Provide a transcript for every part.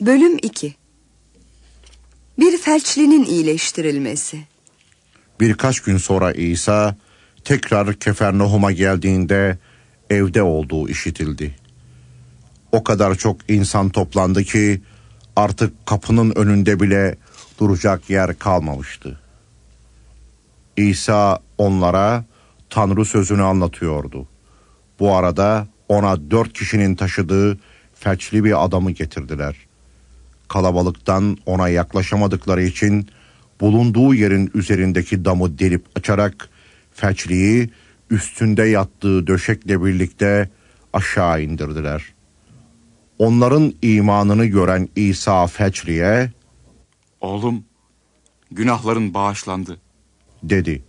Bölüm 2 Bir felçlinin iyileştirilmesi Birkaç gün sonra İsa tekrar Kefernohum'a geldiğinde evde olduğu işitildi. O kadar çok insan toplandı ki artık kapının önünde bile duracak yer kalmamıştı. İsa onlara Tanrı sözünü anlatıyordu. Bu arada ona dört kişinin taşıdığı felçli bir adamı getirdiler.'' kalabalıktan ona yaklaşamadıkları için bulunduğu yerin üzerindeki damı delip açarak felçliği üstünde yattığı döşekle birlikte aşağı indirdiler. Onların imanını gören İsa felçliye "Oğlum, günahların bağışlandı." dedi.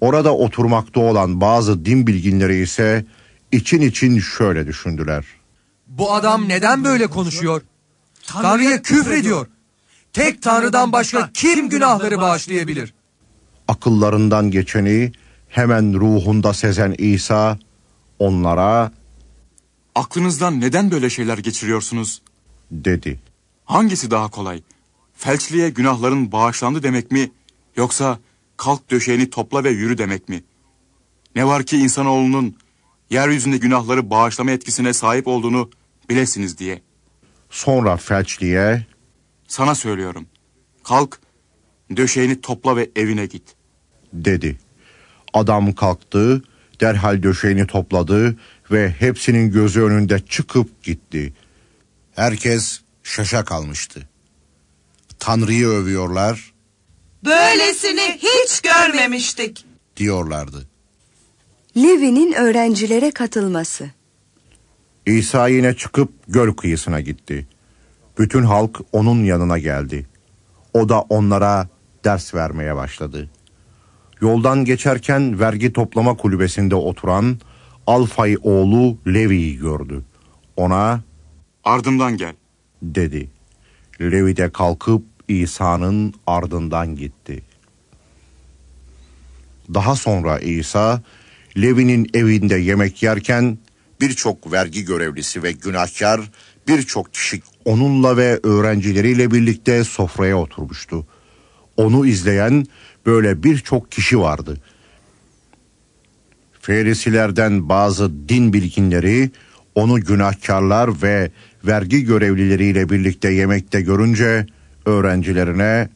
Orada oturmakta olan bazı din bilginleri ise için için şöyle düşündüler. Bu adam neden böyle konuşuyor? Tanrı'ya küfrediyor. Tek Tanrı'dan başka kim günahları bağışlayabilir? Akıllarından geçeni hemen ruhunda sezen İsa onlara Aklınızdan neden böyle şeyler geçiriyorsunuz? dedi. Hangisi daha kolay? Felçliye günahların bağışlandı demek mi yoksa kalk döşeğini topla ve yürü demek mi? Ne var ki insanoğlunun yeryüzünde günahları bağışlama etkisine sahip olduğunu bilesiniz diye.'' Sonra felçliye... Sana söylüyorum. Kalk, döşeğini topla ve evine git. Dedi. Adam kalktı, derhal döşeğini topladı ve hepsinin gözü önünde çıkıp gitti. Herkes şaşa kalmıştı. Tanrı'yı övüyorlar. Böylesini hiç görmemiştik diyorlardı. Levi'nin öğrencilere katılması İsa yine çıkıp göl kıyısına gitti. Bütün halk onun yanına geldi. O da onlara ders vermeye başladı. Yoldan geçerken vergi toplama kulübesinde oturan Alfay oğlu Levi'yi gördü. Ona ardımdan gel dedi. Levi de kalkıp İsa'nın ardından gitti. Daha sonra İsa Levi'nin evinde yemek yerken birçok vergi görevlisi ve günahkar birçok kişi onunla ve öğrencileriyle birlikte sofraya oturmuştu. Onu izleyen böyle birçok kişi vardı. Ferisilerden bazı din bilginleri onu günahkarlar ve vergi görevlileriyle birlikte yemekte görünce öğrencilerine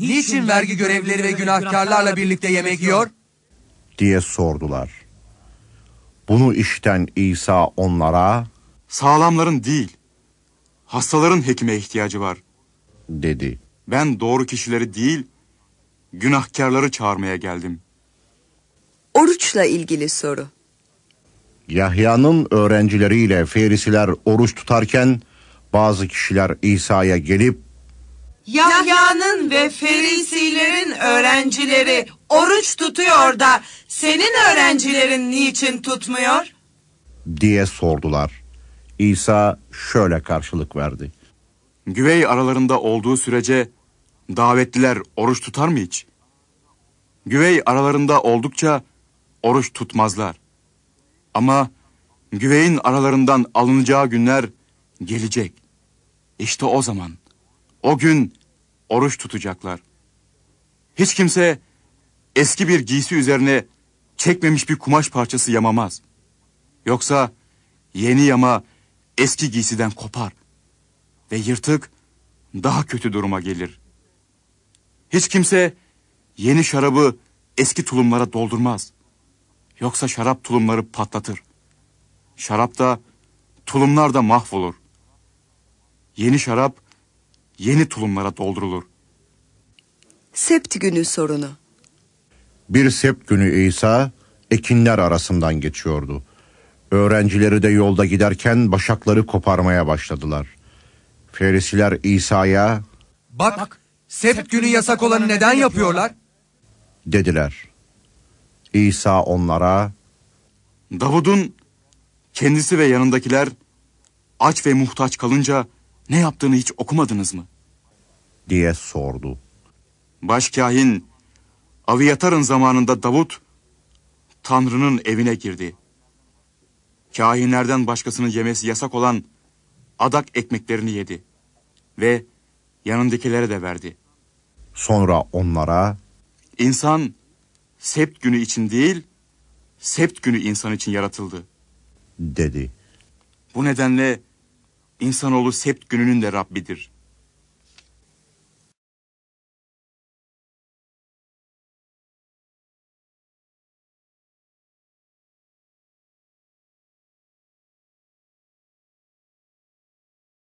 Niçin vergi görevlileri ve günahkarlarla birlikte yemek yiyor? diye sordular. Bunu işten İsa onlara sağlamların değil hastaların hekime ihtiyacı var dedi. Ben doğru kişileri değil günahkarları çağırmaya geldim. Oruçla ilgili soru. Yahya'nın öğrencileriyle Ferisiler oruç tutarken bazı kişiler İsa'ya gelip Yahya'nın ve Ferisilerin öğrencileri oruç tutuyor da senin öğrencilerin niçin tutmuyor? Diye sordular. İsa şöyle karşılık verdi. Güvey aralarında olduğu sürece davetliler oruç tutar mı hiç? Güvey aralarında oldukça oruç tutmazlar. Ama güveyin aralarından alınacağı günler gelecek. İşte o zaman, o gün oruç tutacaklar. Hiç kimse eski bir giysi üzerine çekmemiş bir kumaş parçası yamamaz. Yoksa yeni yama eski giysiden kopar ve yırtık daha kötü duruma gelir. Hiç kimse yeni şarabı eski tulumlara doldurmaz. Yoksa şarap tulumları patlatır. Şarap da tulumlar da mahvolur. Yeni şarap yeni tulumlara doldurulur. Sept günü sorunu. Bir sept günü İsa ekinler arasından geçiyordu. Öğrencileri de yolda giderken başakları koparmaya başladılar. Ferisiler İsa'ya "Bak, sept günü yasak olanı neden yapıyorlar?" dediler. İsa onlara Davud'un kendisi ve yanındakiler aç ve muhtaç kalınca ne yaptığını hiç okumadınız mı? diye sordu. Başkahin Aviyatar'ın zamanında Davut Tanrı'nın evine girdi. Kahinlerden başkasının yemesi yasak olan adak ekmeklerini yedi ve yanındakilere de verdi. Sonra onlara insan sept günü için değil sept günü insan için yaratıldı dedi. Bu nedenle insanoğlu sept gününün de Rabbidir.